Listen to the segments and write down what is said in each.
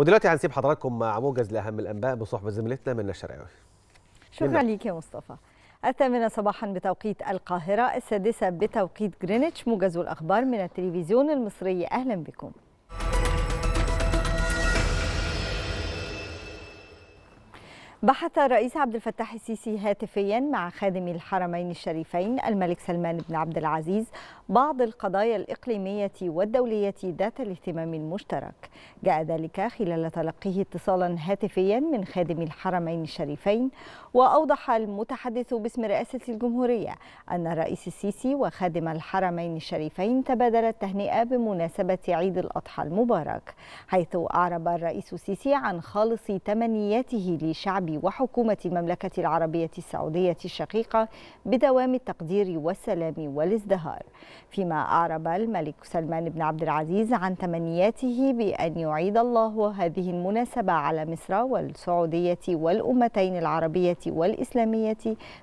ودلوقتي هنسيب حضراتكم مع موجز لاهم الانباء بصحبه زميلتنا من الشرقاوي شكرا ليك يا مصطفى الثامنة صباحا بتوقيت القاهرة السادسة بتوقيت جرينتش موجز الأخبار من التلفزيون المصري أهلا بكم بحث الرئيس عبد الفتاح السيسي هاتفيا مع خادم الحرمين الشريفين الملك سلمان بن عبد العزيز بعض القضايا الإقليمية والدولية ذات الاهتمام المشترك جاء ذلك خلال تلقيه اتصالا هاتفيا من خادم الحرمين الشريفين وأوضح المتحدث باسم رئاسة الجمهورية أن الرئيس السيسي وخادم الحرمين الشريفين تبادلا التهنئة بمناسبة عيد الأضحى المبارك حيث أعرب الرئيس السيسي عن خالص تمنياته لشعب العربي وحكومة المملكة العربية السعودية الشقيقة بدوام التقدير والسلام والازدهار فيما أعرب الملك سلمان بن عبد العزيز عن تمنياته بأن يعيد الله هذه المناسبة على مصر والسعودية والأمتين العربية والإسلامية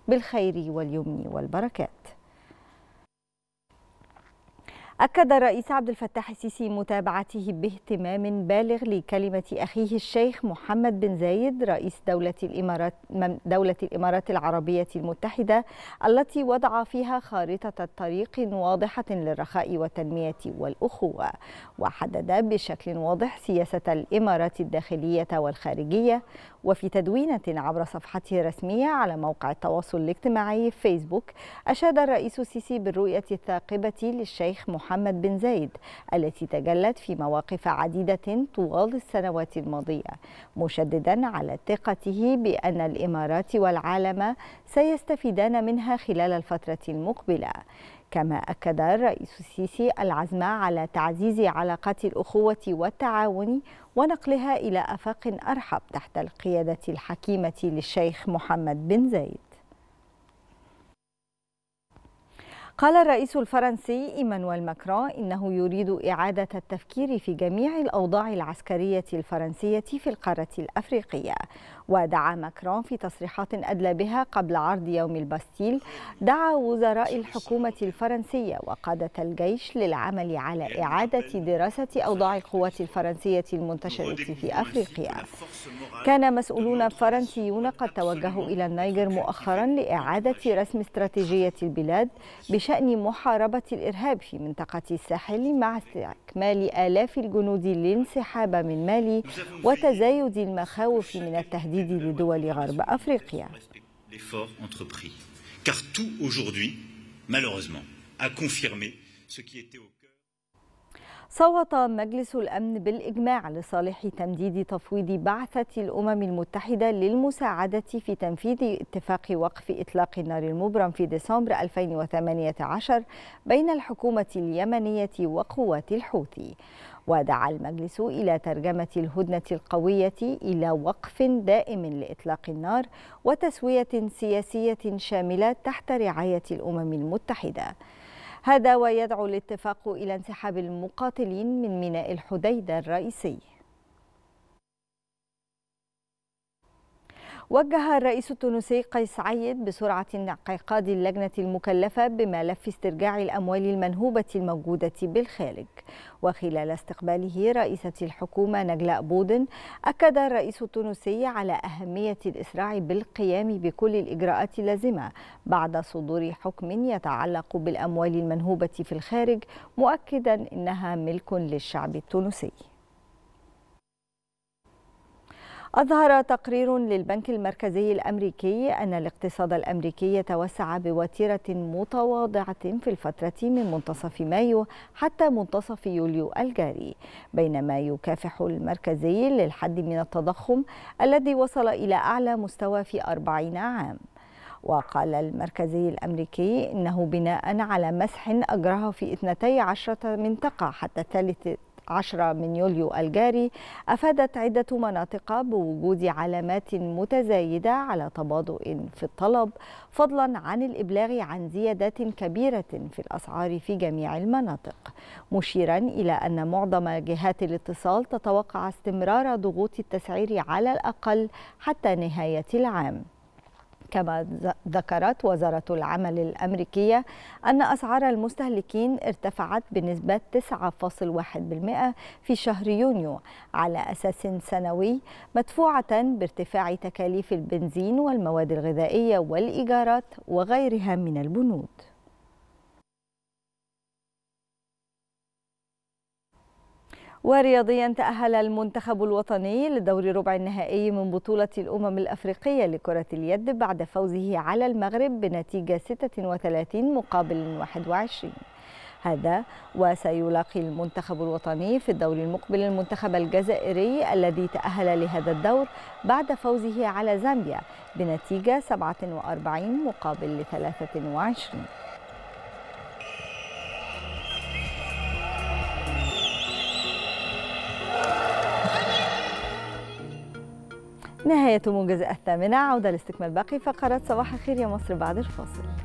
بالخير واليمن والبركات أكد الرئيس عبد الفتاح السيسي متابعته باهتمام بالغ لكلمة أخيه الشيخ محمد بن زايد رئيس دولة الإمارات, دولة الإمارات العربية المتحدة التي وضع فيها خارطة طريق واضحة للرخاء والتنمية والأخوة وحدد بشكل واضح سياسة الإمارات الداخلية والخارجية وفي تدوينة عبر صفحته الرسمية على موقع التواصل الاجتماعي فيسبوك أشاد الرئيس السيسي بالرؤية الثاقبة للشيخ محمد بن زايد التي تجلت في مواقف عديدة طوال السنوات الماضية مشددا على ثقته بأن الإمارات والعالم سيستفيدان منها خلال الفترة المقبلة كما أكد الرئيس السيسي العزم على تعزيز علاقات الأخوة والتعاون ونقلها إلى أفاق أرحب تحت القيادة الحكيمة للشيخ محمد بن زايد قال الرئيس الفرنسي إيمانويل ماكرون إنه يريد إعادة التفكير في جميع الأوضاع العسكرية الفرنسية في القارة الأفريقية ودعا ماكرون في تصريحات أدلى بها قبل عرض يوم الباستيل دعا وزراء الحكومة الفرنسية وقادة الجيش للعمل على إعادة دراسة أوضاع القوات الفرنسية المنتشرة في أفريقيا كان مسؤولون فرنسيون قد توجهوا إلى النيجر مؤخرا لإعادة رسم استراتيجية البلاد بشكل بشأن محاربة الإرهاب في منطقة الساحل مع استكمال آلاف الجنود للانسحاب من مالي وتزايد المخاوف من التهديد لدول غرب أفريقيا car tout aujourd'hui, malheureusement, a confirmé ce qui était au صوت مجلس الأمن بالإجماع لصالح تمديد تفويض بعثة الأمم المتحدة للمساعدة في تنفيذ اتفاق وقف إطلاق النار المبرم في ديسمبر 2018 بين الحكومة اليمنية وقوات الحوثي ودعا المجلس إلى ترجمة الهدنة القوية إلى وقف دائم لإطلاق النار وتسوية سياسية شاملة تحت رعاية الأمم المتحدة هذا ويدعو الاتفاق إلى انسحاب المقاتلين من ميناء الحديدة الرئيسي وجه الرئيس التونسي قيس عيد بسرعة انعقاد اللجنة المكلفة بملف استرجاع الأموال المنهوبة الموجودة بالخارج وخلال استقباله رئيسة الحكومة نجلاء بودن أكد الرئيس التونسي على أهمية الإسراع بالقيام بكل الإجراءات اللازمة بعد صدور حكم يتعلق بالأموال المنهوبة في الخارج مؤكدا أنها ملك للشعب التونسي أظهر تقرير للبنك المركزي الأمريكي أن الاقتصاد الأمريكي توسع بوتيرة متواضعة في الفترة من منتصف مايو حتى منتصف يوليو الجاري بينما يكافح المركزي للحد من التضخم الذي وصل إلى أعلى مستوى في أربعين عام وقال المركزي الأمريكي إنه بناء على مسح أجراه في 12 منطقة حتى 10 من يوليو الجاري أفادت عدة مناطق بوجود علامات متزايدة على تباطؤ في الطلب فضلا عن الإبلاغ عن زيادات كبيرة في الأسعار في جميع المناطق مشيرا إلى أن معظم جهات الاتصال تتوقع استمرار ضغوط التسعير على الأقل حتى نهاية العام كما ذكرت وزارة العمل الأمريكية أن أسعار المستهلكين ارتفعت بنسبة 9.1% في شهر يونيو على أساس سنوي مدفوعة بارتفاع تكاليف البنزين والمواد الغذائية والإيجارات وغيرها من البنود ورياضيا تأهل المنتخب الوطني لدور ربع النهائي من بطولة الأمم الأفريقية لكرة اليد بعد فوزه على المغرب بنتيجة 36 مقابل 21 هذا وسيلاقي المنتخب الوطني في الدور المقبل المنتخب الجزائري الذي تأهل لهذا الدور بعد فوزه على زامبيا بنتيجة 47 مقابل 23 نهاية موجز الثامنة عودة لاستكمال باقي فقرات صباح الخير يا مصر بعد الفاصل